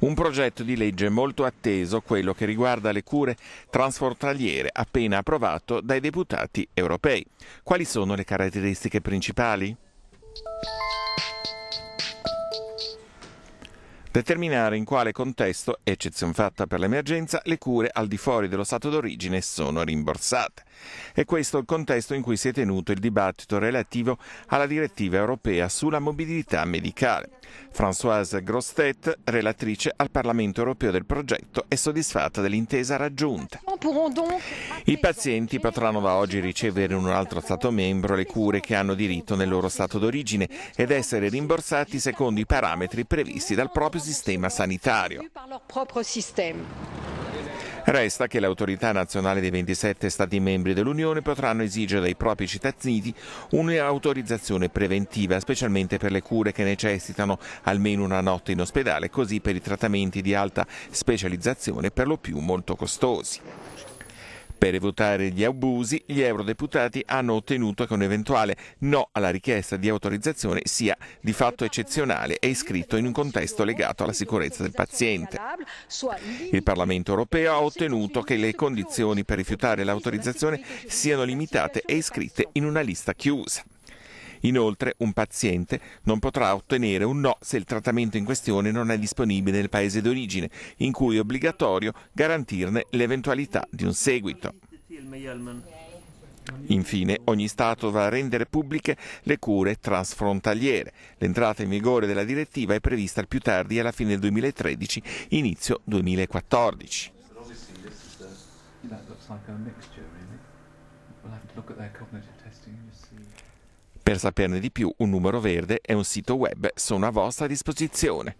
Un progetto di legge molto atteso, quello che riguarda le cure transfrontaliere, appena approvato dai deputati europei. Quali sono le caratteristiche principali? Determinare in quale contesto, eccezion fatta per l'emergenza, le cure al di fuori dello stato d'origine sono rimborsate. È questo il contesto in cui si è tenuto il dibattito relativo alla direttiva europea sulla mobilità medicale. Françoise Grostet, relatrice al Parlamento europeo del progetto, è soddisfatta dell'intesa raggiunta. I pazienti potranno da oggi ricevere in un altro Stato membro le cure che hanno diritto nel loro Stato d'origine ed essere rimborsati secondo i parametri previsti dal proprio sistema sanitario. Resta che le autorità nazionali dei 27 Stati membri dell'Unione potranno esigere dai propri cittadini un'autorizzazione preventiva, specialmente per le cure che necessitano almeno una notte in ospedale, così per i trattamenti di alta specializzazione per lo più molto costosi. Per votare gli abusi, gli eurodeputati hanno ottenuto che un eventuale no alla richiesta di autorizzazione sia di fatto eccezionale e iscritto in un contesto legato alla sicurezza del paziente. Il Parlamento europeo ha ottenuto che le condizioni per rifiutare l'autorizzazione siano limitate e iscritte in una lista chiusa. Inoltre un paziente non potrà ottenere un no se il trattamento in questione non è disponibile nel paese d'origine, in cui è obbligatorio garantirne l'eventualità di un seguito. Infine, ogni Stato dovrà rendere pubbliche le cure trasfrontaliere. L'entrata in vigore della direttiva è prevista al più tardi alla fine del 2013, inizio 2014. that looks like a mixture, really. We'll have to look at their cognitive testing and just see. Per saperne di più, un numero verde e un sito web sono a vostra disposizione.